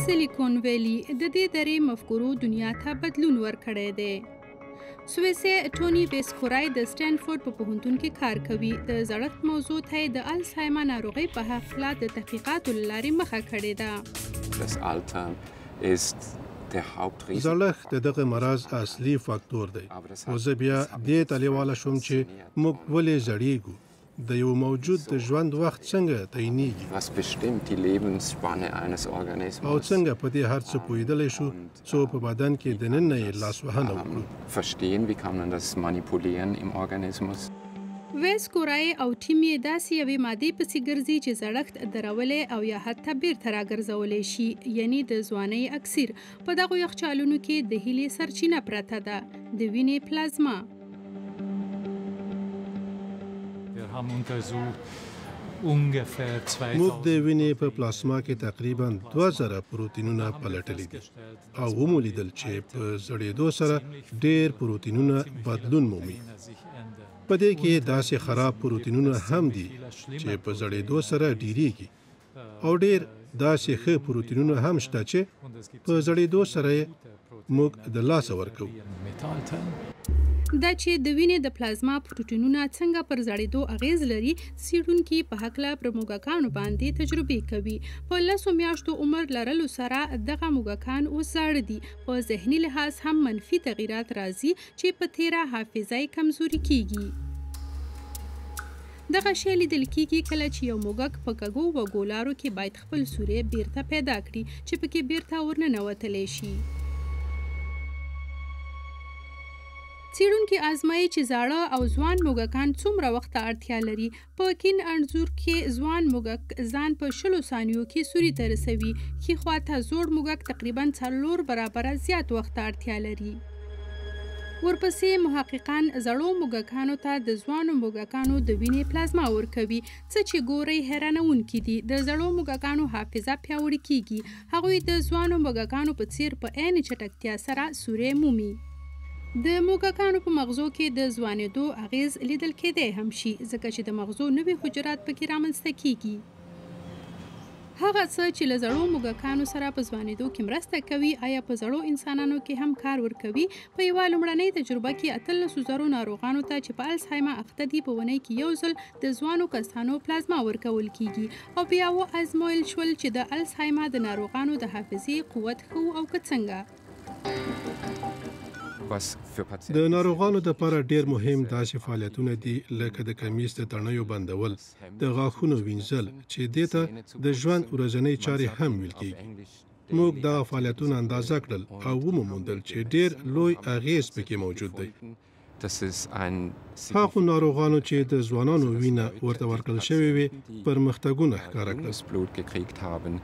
سیلیکون ویلی د دې درې مفکورو دنیا ته بدلون ورکړی دی سویسي ټونی بیسکورای د سټانفورډ په پوهنتون کې کار کوي د زړښت موضوع ته د الزایمر ناروغي په حقله د تحقیقاتو لارې مخه کړې ده Das Alter ist زړښت د دغه مرض اصلي فاکتور دی او زه بیا دې ته لیواله شوم چې موږ ولې زړېږو د یو موجود د ژوند وخت څنګه تعینېږي او څنګه په دې هر څه پوهیدلی شو څو په بدن کې د ننه یې لاسوهنه وکړو um, ویس کورای او ټیم یې داسې یوې مادې پسې ګرځي چې زړښت درولې او یا حتی بیرته راګرځولې شي یعنی د ځوانۍ اکسیر په دغه یخچالونو کې د هیلې سرچینه پرته ده د وینې پلازما haben untersucht موږ د وینې په پلاسما کې تقریبا 2000 پروتینونه پلټلې دي او هم لیدل چې په زړېدو سره ډېر پروتینونه بدلون مومي په دې کې داسې خراب پروتینونه هم دي چې په زړېدو سره ډېریږي او ډېر داسې ښه پروتینونه هم شته چې په زړېدو سره موږ د لاس ورکو دا چې د وینې د پلازما پروتینونه څنګه پر زړېدو اغیز لري سیډونکو په حق له پر موګاکانو باندې تجربه کوي په لاسو میاشتو عمر لرلو سره دغه موګاکان اوس زړه دي په ذهني لحاظ هم منفي تغیرات راځي چې په تیره حافظه کمزوري کیږي دغه شی لیدل کیږي کله چې یو موږک په کګو و ګولارو کې باید خپل سورې بیرته پیدا کړي چې پکې بیرته ورننوتلی شي څېړونکي آزمایي چې زاړه او ځوان موږکان څومره وخت اړتیا لري په کین انځور کې ځوان موږک ځان په شلو ثانیو کې سوري ته رسوي خي خواته زوړ موږک تقریبا څلور برابر زیات وخت اړتیا لري ورپسې محققان زړو موږکانو ته د ځوانو موږکانو د وینې پلازما ورکوي څه چې ګوري حیرانونکي دي د زړو موږکانو حافظه پیاوړې کیږي هغوی د ځوانو موږکانو په څیر په عین چټکتیا سره سورې مومي د موږکانو په مغزو کې د ځوانېدو اغیز لیدل کېدی هم شي ځکه چې د مغزو نوي حجرات پکې رامنځته کیږي هغه څه چې له زړو موږکانو سره په ځوانېدو کې مرسته کوي آیا په زړو انسانانو کې هم کار ورکوي په یوه لومړنۍ تجربه کې اتلسو زرو ناروغانو ته چې په الزهایمر اخته دي په ونۍ کې یو ځل د ځوانو کسانو پلازما ورکول کیږي او بیا و ازمویل شول چې د الزهایمر د ناروغانو د حافظې قوت ښه او که څنګه د ناروغانو لپاره ډیر مهم داسې فعالیتونه دي لکه د کمیس د تڼیو بندول د غاښونو وینځل چې دته د ژوند ورځنۍ چارې هم ویل کیږي موږ دا فعالیتونه اندازه کړل او وموندل چې ډیر لوی اغیز پکې موجود دی هغه ناروغانو چې د ځوانانو وینه ورته ورکړل شوې وي پرمختګونه ښکاره کړل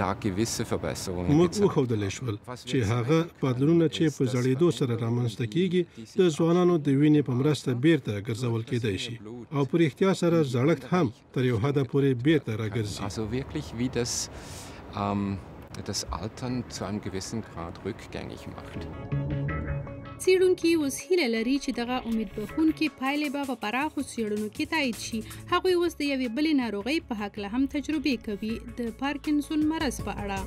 دا gewisse Verbesserungen موږ وښودلی شول چې هغه بدلونونه چې په زړېدو سره رامنځته کیږي د ځوانانو د وینې په مرسته بیرته ګرځول کېدای شي او پر احتیا سره زړښت هم تر یو حد پورې بیرته راګرځي also wirklich wie das ähm, das Altern zu einem gewissen Grad rückgängig macht. څېړونکي اوس هیله لري چې دغه امید بخونکې پایلې به په پراخو څېړنو کې تایید شي هغوی اوس د یوې بلې ناروغۍ په هکله هم تجربې کوي د پارکنسون مرض په اړه